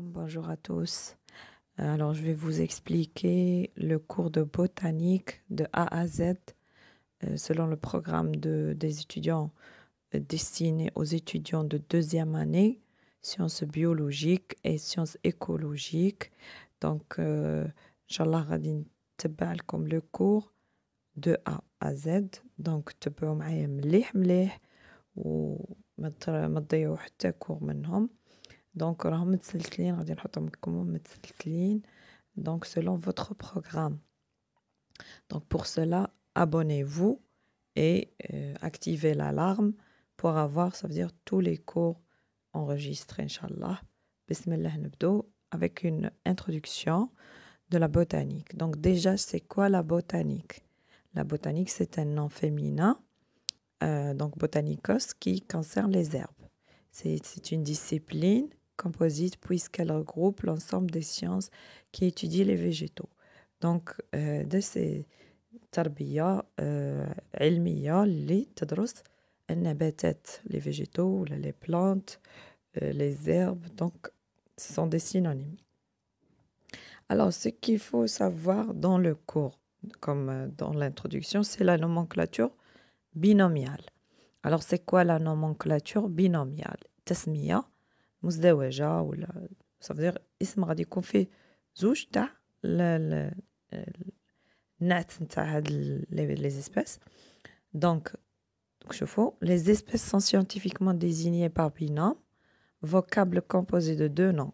bonjour à tous. Euh, alors, je vais vous expliquer le cours de botanique de A à Z euh, selon le programme des étudiants euh, destiné aux étudiants de deuxième année, sciences biologiques et sciences écologiques. Donc, Inch'Allah, tebal comme le cours de A à Z. Donc, m'aimer, معايا مليح مليح donc, selon votre programme donc pour cela abonnez-vous et euh, activez l'alarme pour avoir ça veut dire tous les cours enregistrés inshallah bismillah nabdo avec une introduction de la botanique donc déjà c'est quoi la botanique la botanique c'est un nom féminin euh, donc botanicos qui concerne les herbes c'est une discipline composite puisqu'elle regroupe l'ensemble des sciences qui étudient les végétaux. Donc, euh, de ces tarbiya ilmiya li tadrus les végétaux, les plantes, euh, les herbes. Donc, ce sont des synonymes. Alors, ce qu'il faut savoir dans le cours, comme euh, dans l'introduction, c'est la nomenclature binomiale. Alors, c'est quoi la nomenclature binomiale ça ولا تاع les espèces sont scientifiquement désignées par binôme, vocable composé de deux noms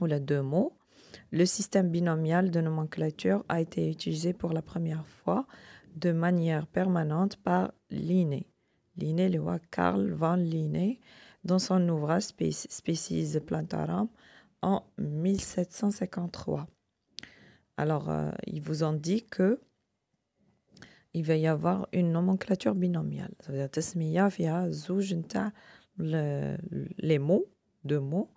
ou de deux mots. Le système binomial de nomenclature a été utilisé pour la première fois de manière permanente par Linné. Linné, le Carl van Linné, dans son ouvrage Species Plantarum en 1753. Alors, euh, il vous en dit que il va y avoir une nomenclature binomiale. Ça veut dire les mots, deux mots,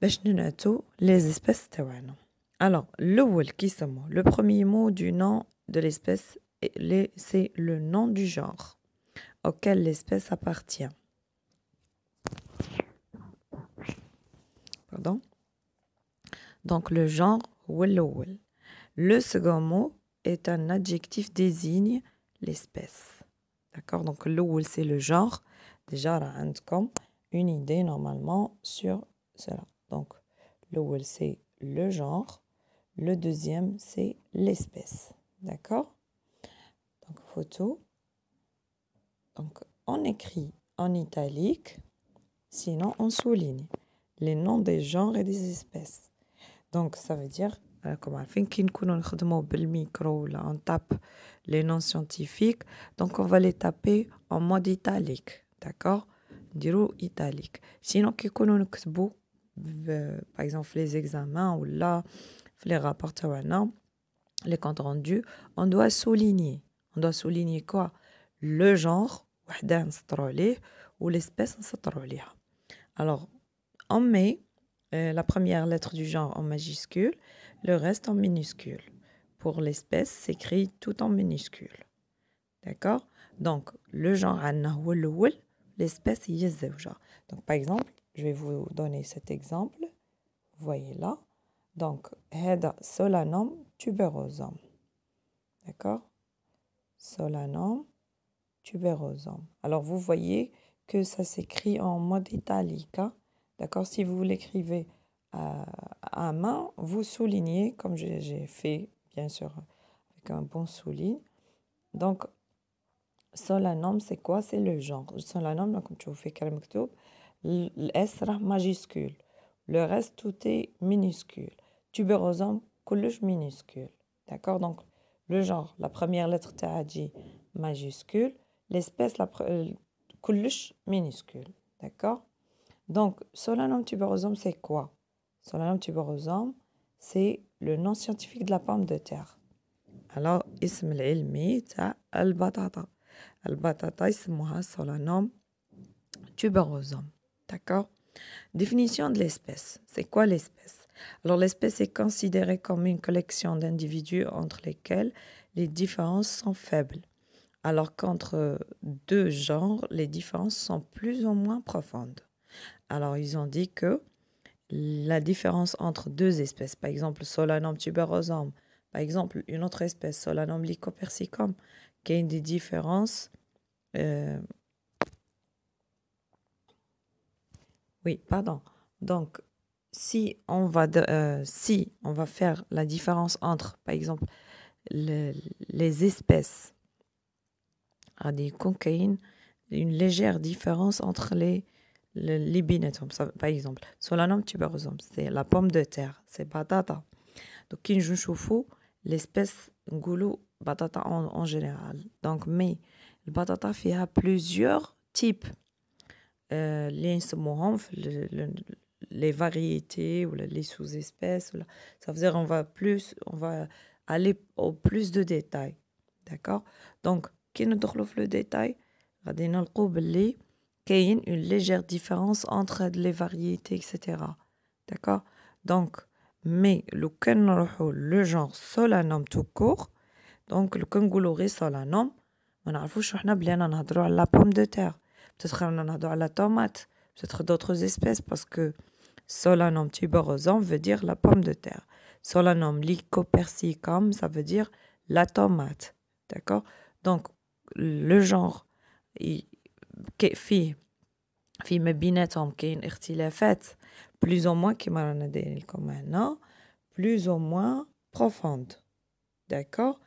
les espèces tawana. Alors, le qui le premier mot du nom de l'espèce, c'est le nom du genre auquel l'espèce appartient. Donc le genre ou Le second mot est un adjectif désigne l'espèce. D'accord Donc wool c'est le genre. Déjà, comme une idée normalement sur cela. Donc wool c'est le genre. Le deuxième c'est l'espèce. D'accord Donc photo. Donc on écrit en italique, sinon on souligne les noms des genres et des espèces. Donc, ça veut dire, euh, comme on fait, micro, là, on tape les noms scientifiques. Donc, on va les taper en mode italique. D'accord Diro italique. Sinon, qui connaît euh, par exemple, les examens ou là, les rapports, les comptes rendus, on doit souligner. On doit souligner quoi Le genre, ou l'espèce, l'espèce. Alors, on met euh, la première lettre du genre en majuscule, le reste en minuscule. Pour l'espèce, s'écrit tout en minuscule. D'accord Donc, le genre l'espèce genre. Donc, par exemple, je vais vous donner cet exemple. Vous voyez là. Donc, heda solanum tuberosum. D'accord Solanum tuberosum. Alors, vous voyez que ça s'écrit en mode italique. Hein D'accord Si vous l'écrivez à, main, vous soulignez, comme j'ai fait, bien sûr, avec un bon souligne. Donc, solanome c'est quoi C'est le genre. Solanome, comme tu fais kalmaktoub, l'Esra majuscule. Le reste, tout est minuscule. Tuberosum, couluche minuscule. D'accord Donc, le genre, la première lettre dit « majuscule. L'espèce, la euh, minuscule. D'accord donc, solanum tuberosum, c'est quoi Solanum tuberosum, c'est le nom scientifique de la pomme de terre. Alors, ism l'ilmi, al-batata. Al-batata, ismouha solanum tuberosum. D'accord Définition de l'espèce. C'est quoi l'espèce Alors, l'espèce est considérée comme une collection d'individus entre lesquels les différences sont faibles, alors qu'entre deux genres, les différences sont plus ou moins profondes. Alors, ils ont dit que la différence entre deux espèces, par exemple Solanum tuberosum, par exemple une autre espèce, Solanum lycopersicum, qui a une des différences. Euh, oui, pardon. Donc, si on, va euh, si on va faire la différence entre, par exemple, les espèces à des cocaïnes, une légère différence entre les par exemple c'est la pomme de terre c'est patata donc qui nous l'espèce goulou patata en, général donc mais le patata fait à plusieurs types euh, les variétés ou les sous-espèces ça veut dire on va plus on va aller au plus de détails d'accord donc qui nous donne le détail on va qu'il y a une légère différence entre les variétés, etc. D'accord Donc, mais le le genre solanum tout court, donc le kangourou solanum, on a à la pomme de terre, peut-être on a la tomate, peut-être d'autres espèces, parce que solanum tuberosum veut dire la pomme de terre. Solanum lycopersicum, ça veut dire la tomate. D'accord Donc, le genre, que est plus ou moins qui plus ou moins profonde d'accord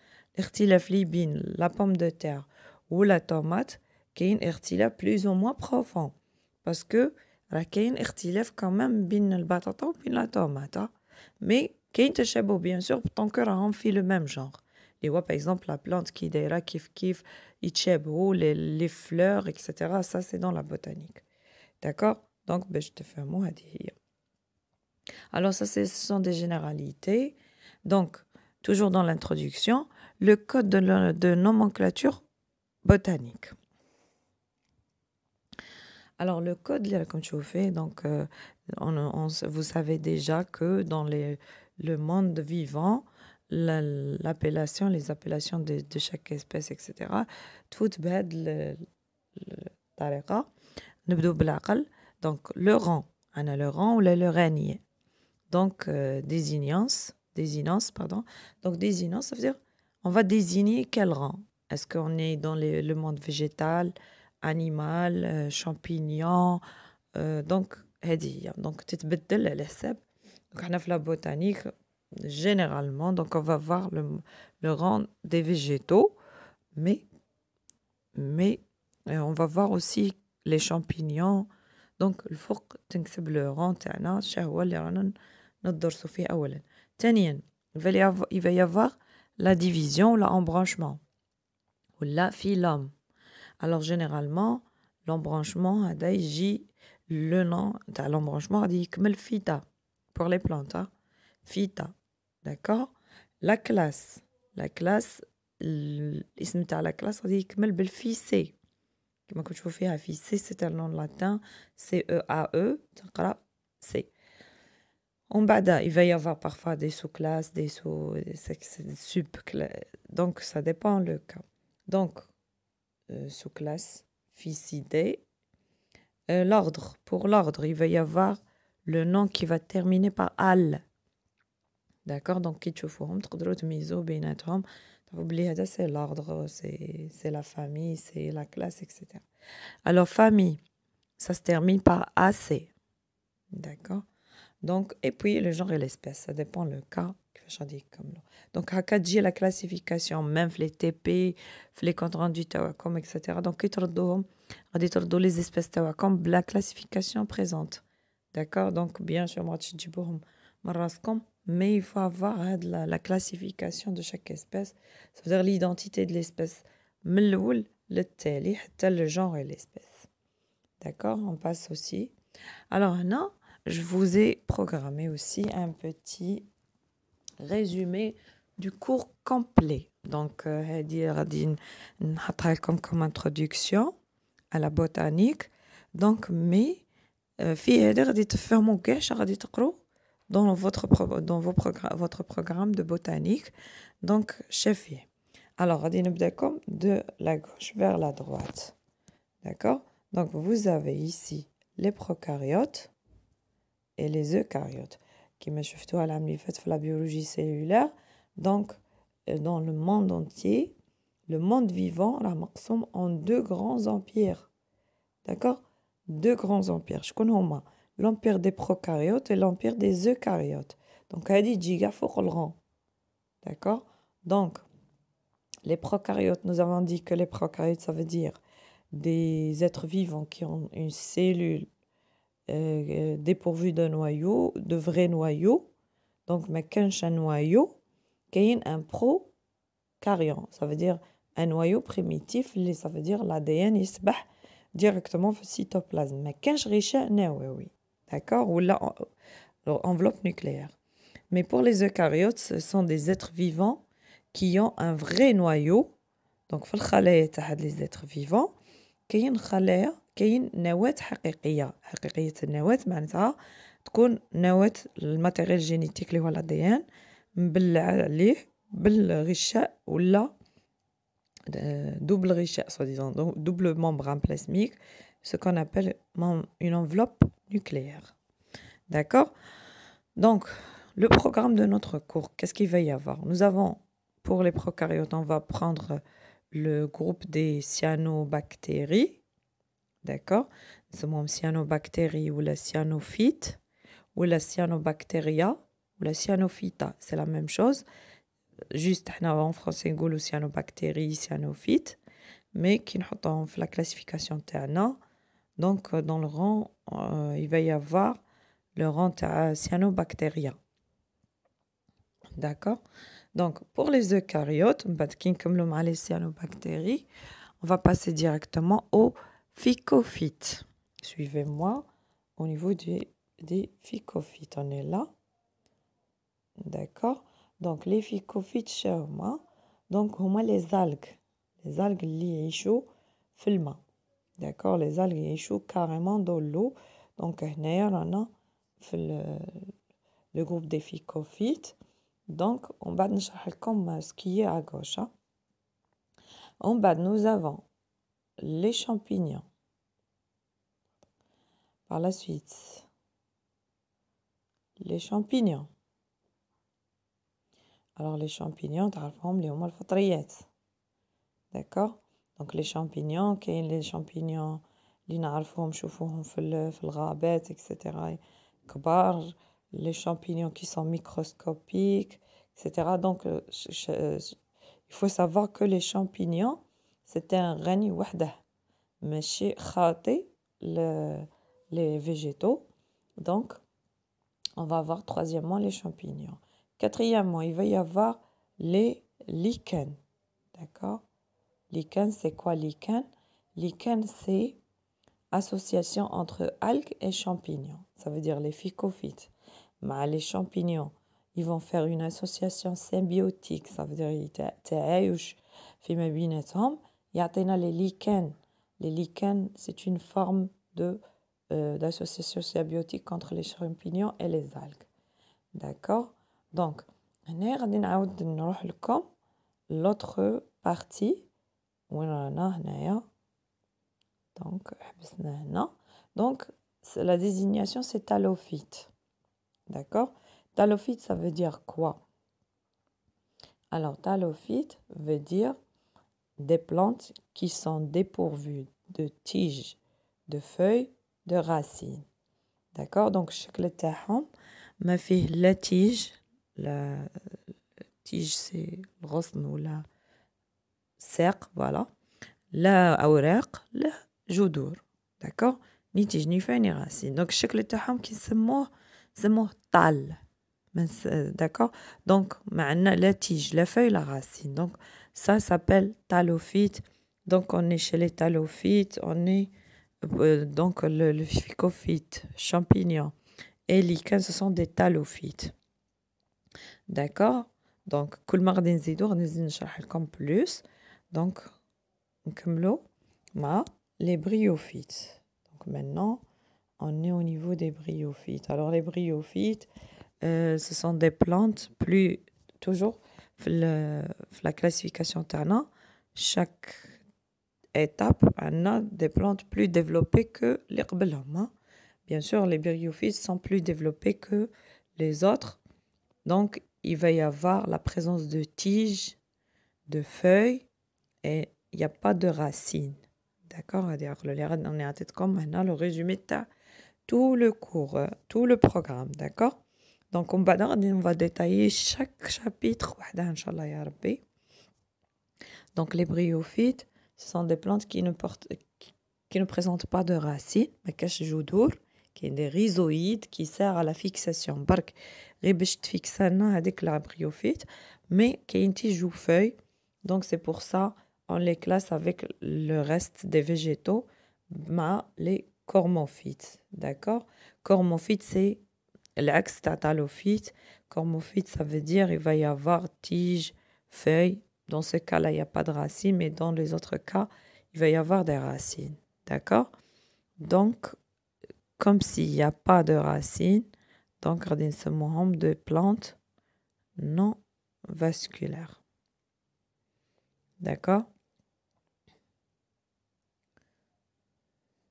la pomme de terre ou la tomate qui est plus ou moins profond, parce que laquelle est quand même bin le la tomate hein. mais qui est bien sûr tant que le même genre par exemple la plante qui est quif les, les fleurs, etc. Ça, c'est dans la botanique. D'accord Donc, ben, je te fais un mot à dire. Alors, ça, ce sont des généralités. Donc, toujours dans l'introduction, le code de, nomenclature botanique. Alors, le code, comme tu fais, donc, euh, vous savez déjà que dans les, le monde vivant, l'appellation, les appellations de, de, chaque espèce, etc. Tout bad le tariqa. Nubdou blaqal. Donc le rang. On a le rang ou le règne Donc euh, désignance. Désignance, pardon. Donc désignance, ça veut dire on va désigner quel rang. Est-ce qu'on est dans le monde végétal, animal, euh, champignon euh, donc Donc, هذه donc تتبدل على حساب Donc, on في la botanique généralement. Donc, on va voir le, le rang des végétaux, mais, mais euh, on va voir aussi les champignons. Donc, le rang تاعنا هو il va y avoir la division l'embranchement ou la filam. alors généralement l'embranchement a déjà le nom de l'embranchement هذا le pour les plantes hein? D'accord La classe. La classe, la classe, on dit le c'est un nom latin c' e, e c' e Donc là, e En bada, il va y avoir parfois des sous-classes, des sous, des sub Donc, ça dépend le cas. Donc, euh, sous-classe, fils euh, l'ordre, pour l'ordre, il va y avoir le nom qui va terminer par al. D'accord Donc, qui tu fous, c'est l'ordre, c'est la famille, c'est la classe, etc. Alors, famille, ça se termine par AC. D'accord Donc, et puis le genre et l'espèce, ça dépend le cas. Donc, j'ai la classification, même les TP, les comptes rendus, etc. Donc, les espèces comme la classification présente. D'accord Donc, bien sûr, moi, je dis, mais il faut avoir hein, la, classification de chaque espèce, cest à dire l'identité de l'espèce. Mloul, le tel le genre et l'espèce. D'accord On passe aussi. Alors non je vous ai programmé aussi un petit résumé du cours complet. Donc, euh, Hadi Radin comme introduction à la botanique. Donc, mais, في هذا غادي تفهموا كاع غادي dans, votre, dans votre programme de botanique. Donc, chefier. Alors, comme de la gauche vers la droite. D'accord Donc, vous avez ici les prokaryotes et les eucaryotes, qui me tout à la la biologie cellulaire. Donc, euh, dans le monde entier, le monde vivant, la en deux grands empires. D'accord Deux grands empires. Je connais au moins l'empire des prokaryotes et l'empire des eucaryotes. Donc, elle dit giga D'accord Donc, les prokaryotes, nous avons dit que les prokaryotes, ça veut dire des êtres vivants qui ont une cellule euh, dépourvue de noyau, de vrais noyaux. Donc, mais un noyau, qui un prokaryon. Ça veut dire un noyau primitif, ça veut dire l'ADN, il se bat directement au cytoplasme. Mais qu'est-ce oui d'accord, ou l'enveloppe nucléaire. Mais pour les eucaryotes, ce sont des êtres vivants qui ont un vrai noyau. Donc, les êtres vivants, كاين خلايا cest نواة حقيقية le النواة معناتها تكون نواة الماتيريال جينيتيك اللي هو الاديان le عليه ou la euh, double غشاء soit disant double membrane plasmique ce qu'on appelle une enveloppe nucléaire. D'accord Donc, le programme de notre cours, qu'est-ce qu'il va y avoir Nous avons, pour les prokaryotes, on va prendre le groupe des cyanobactéries. D'accord Nous cyanobactéries ou la cyanophyte ou la cyanobactéria ou la cyanophyta. C'est la même chose. Juste, en français, on cyanobactéries, cyanophyte. Mais qui la classification TANA. Donc, euh, dans le rang, euh, il va y avoir le rang cyanobactérien. D'accord Donc, pour les eucaryotes, comme le les cyanobactéries, on va passer directement aux phycophytes. Suivez-moi au niveau des, des phycophytes. On est là. D'accord Donc, les phycophytes, chez donc, au les algues. Les algues liées au dans D'accord Les algues échouent carrément dans l'eau. Donc هنايا euh, رانا le groupe des phycophytes. Donc on va vous expliquer ce qui est à gauche. En hein. bas, nous avons les champignons. Par la suite, les champignons. Alors les champignons, تعرفهم les les D'accord donc, les champignons, les champignons, شامبينيون اللي Les نشوفوهم في في الغابات اكسيتيرا كبار il faut savoir que les champignons c'était un règne وحده ماشي خاطي les végétaux donc on va avoir troisièmement les champignons quatrièmement il va y avoir les lichens d'accord Lichen, c'est quoi lichen Lichen, c'est association entre algues et champignons. Ça veut dire les phycophytes. Mais les champignons, ils vont faire une association symbiotique. Ça veut dire y a les lichens. Les lichens, c'est une forme de euh, d'association symbiotique entre les champignons et les algues. D'accord Donc, l'autre partie donc, la désignation c'est talophyte d'accord talophyte ça veut dire quoi alors talophyte veut dire des plantes qui sont dépourvues de tiges de feuilles de racines d'accord donc le تاعهم m'a فيه la tige la tige c'est le ou la voilà la ouraire le jodour d'accord ni tige ni feu ni racine donc chèque le terme qui se mot ce mot tal d'accord donc les la tige feuilles, la racine donc ça s'appelle talophyte donc on est chez les talophytes on est donc le ficophyte champignon et l'ica ce sont des talophytes d'accord donc coulmar mardin zidour n'est une chale comme plus. Donc, ma les bryophytes. Donc maintenant, on est au niveau des bryophytes. Alors les bryophytes, euh, ce sont des plantes plus toujours le, la classification Tana, chaque étape on a des plantes plus développées que les qbelhom. Hein. Bien sûr, les bryophytes sont plus développés que les autres. Donc il va y avoir la présence de tiges, de feuilles et il n'y a pas de racine. D'accord On est à tête comme maintenant le résumé de tout le cours, euh, tout le programme. D'accord Donc, on va, on va détailler chaque chapitre, Donc, les bryophytes, ce sont des plantes qui ne, portent, qui, ne présentent pas de racines, mais jouent qui est des rhizoïdes qui sert à la fixation. Bark, ribcht fixana avec la bryophyte, mais qui est une tige ou feuille. Donc, c'est pour ça on les classe avec le reste des végétaux, mais les cormophytes, d'accord Cormophytes, c'est l'axe Cormophyte, ça veut dire il va y avoir tige, feuilles. Dans ce cas-là, il n'y a pas de racine, mais dans les autres cas, il va y avoir des racines, d'accord Donc, comme s'il n'y a pas de racines, donc, c'est ce genre de plantes non vasculaires. D'accord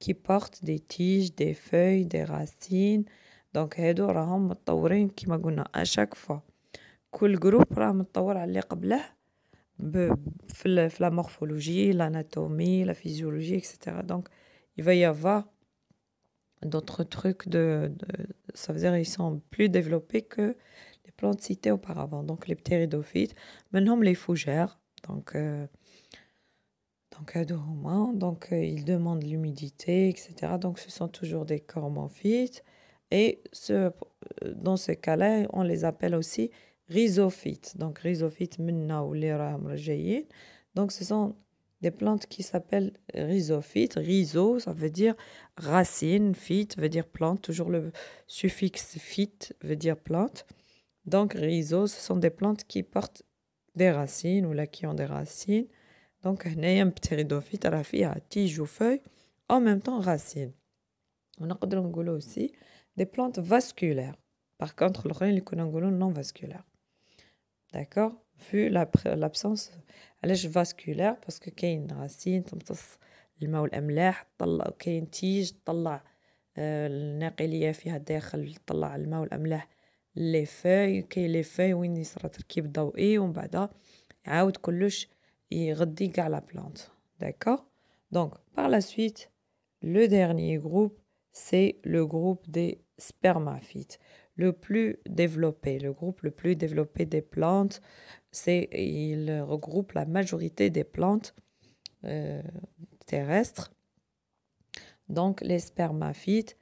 qui portent des tiges, des feuilles, des racines Donc, à chaque fois, chaque groupe اشاك فوا la morphologie l'anatomie la physiologie etc donc il va y avoir d'autres trucs de, ça veut dire qu'ils sont plus développés que les plantes citées auparavant donc les ptéridophytes maintenant les fougères donc euh, donc donc euh, ils demandent l'humidité, etc. Donc ce sont toujours des cormorphites. Et ce, euh, dans ce cas-là, on les appelle aussi rhizophytes. Donc rhizophytes minna ou Donc ce sont des plantes qui s'appellent rhizophytes. Rhizo, ça veut dire racine, phyte veut dire plante. Toujours le suffixe phyte veut dire plante. Donc rhizo, ce sont des plantes qui portent des racines ou qui ont des racines. Donc, il y a un ptéridophyte à la fille tige ou feuille, en même temps racine. On a aussi des plantes vasculaires. Par contre, le non vasculaire. D'accord Vu l'absence à vasculaires vasculaire, parce qu'il y a une racine, il y a une tige, il y a une tige, il y a les feuilles, les feuilles, il y a une tige, il y a une y et à la plante. D'accord Donc, par la suite, le dernier groupe, c'est le groupe des spermaphytes, le plus développé. Le groupe le plus développé des plantes, c'est il regroupe la majorité des plantes euh, terrestres. Donc, les spermaphytes,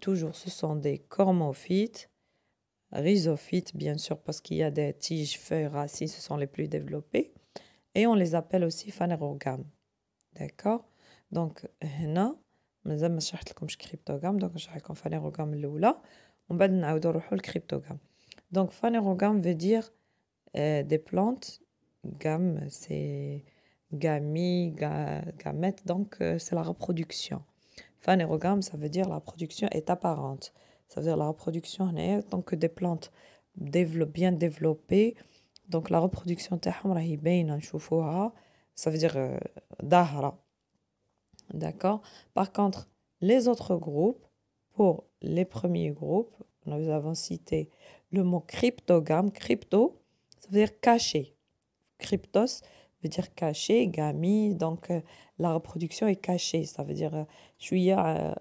toujours, ce sont des cormophytes rhizophytes, bien sûr, parce qu'il y a des tiges, feuilles, racines, ce sont les plus développés et on les appelle aussi phanérogames. D'accord Donc, هنا مازال donc je vais كريبتوغام دونك le لكم فانيروغام الاولى ومن بعد نعاودو نروحو للكريبتوغام Donc, فانيروغام veut dire euh, des plantes gamme c'est gamie ga, gamète donc euh, c'est la reproduction phanérogame ça veut dire la production est apparente ça veut dire la reproduction tant que des plantes bien développées donc la reproduction تاعهم ça veut dire d'ahra euh, ». D'accord Par contre, les autres groupes pour les premiers groupes, nous avons cité le mot cryptogame, crypto ça veut dire caché. Cryptos veut dire caché, gami, donc euh, la reproduction est cachée, ça veut dire je suis etc.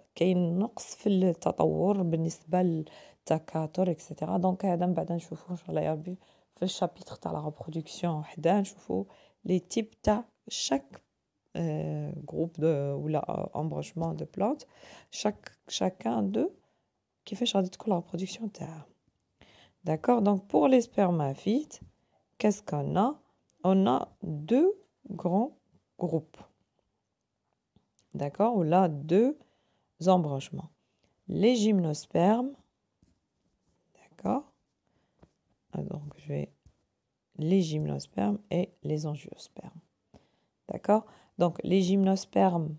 donc adam badan chapitre chapitre, la reproduction ريبرودكسيون حدا les types, types تاع chaque euh, groupe de ou l'embranchement euh, de plantes chaque chacun d'eux qui fait changer la reproduction تاعها d'accord donc pour les spermaphytes qu'est-ce qu'on a on a deux grands groupes d'accord ou là deux embranchements les gymnospermes d'accord ah, donc je vais les gymnospermes et les angiospermes. D'accord Donc les gymnospermes,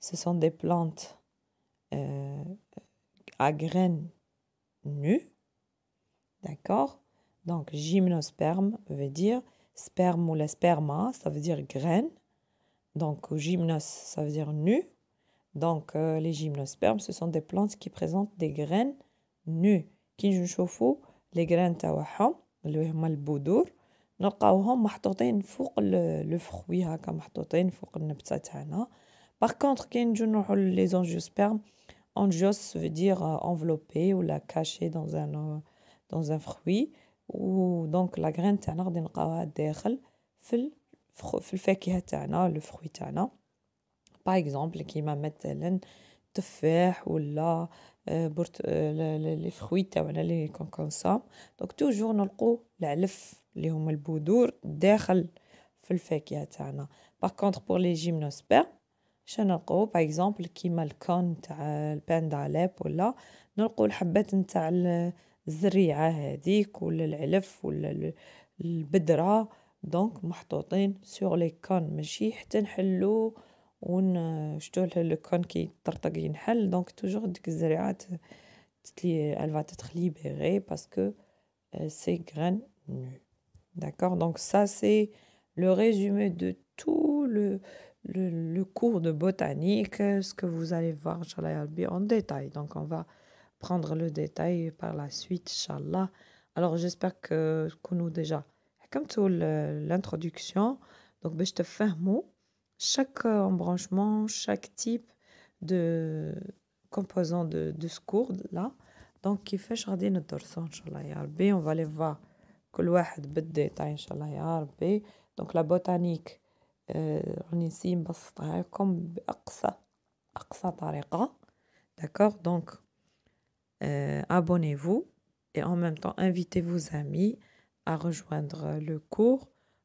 ce sont des plantes euh, à graines nues. D'accord Donc gymnosperme veut dire sperme ou la sperma, ça veut dire graine. Donc gymnos, ça veut dire nu. Donc euh, les gymnospermes, ce sont des plantes qui présentent des graines nues. Qui je chauffe لي تاعهم اللي هما البذور نلقاوهم محطوطين فوق لو فخوي هكا محطوطين فوق النبته تاعنا باغ كونطخ كي نجو نروحو لي زونجيوسبيرم انجيوس veut انفلوبي euh, enveloppé ولا كاشي دون ان دون ان فخوي و دونك لا غران تاعنا غادي نلقاوها داخل في في الفاكهه تاعنا لو فروي تاعنا باغ اكزومبل كيما مثلا تفاح ولا برت لي فخوي وعلى لي كونكونسام دونك توجور نلقو العلف اللي هما البذور داخل في الفاكهه تاعنا باغ كونتر بور لي جيمنوسبير شنو نلقاو باغ اكزومبل كيما الكون تاع الباندا داليب ولا نلقو الحبات نتاع الزريعه هذيك ولا العلف ولا البذره دونك محطوطين سور لي كون ماشي حتى نحلو donc toujours donc toujours elle va être libérée parce que c'est graines nues d'accord donc ça c'est le résumé de tout le, cours de botanique ce que vous allez voir en détail donc on va prendre le détail par la suite inchallah alors j'espère que nous déjà comme l'introduction donc ben, je te ferme chaque euh, embranchement, chaque type de composant de, ce cours là. Donc, qui fait jardin de Inch'Allah ya On va aller voir que le wahed bedde ta, Inch'Allah ya Donc, la botanique, euh, on ici, hein, comme aqsa, aqsa tariqa. D'accord Donc, euh, abonnez-vous et en même temps, invitez vos amis à rejoindre le cours.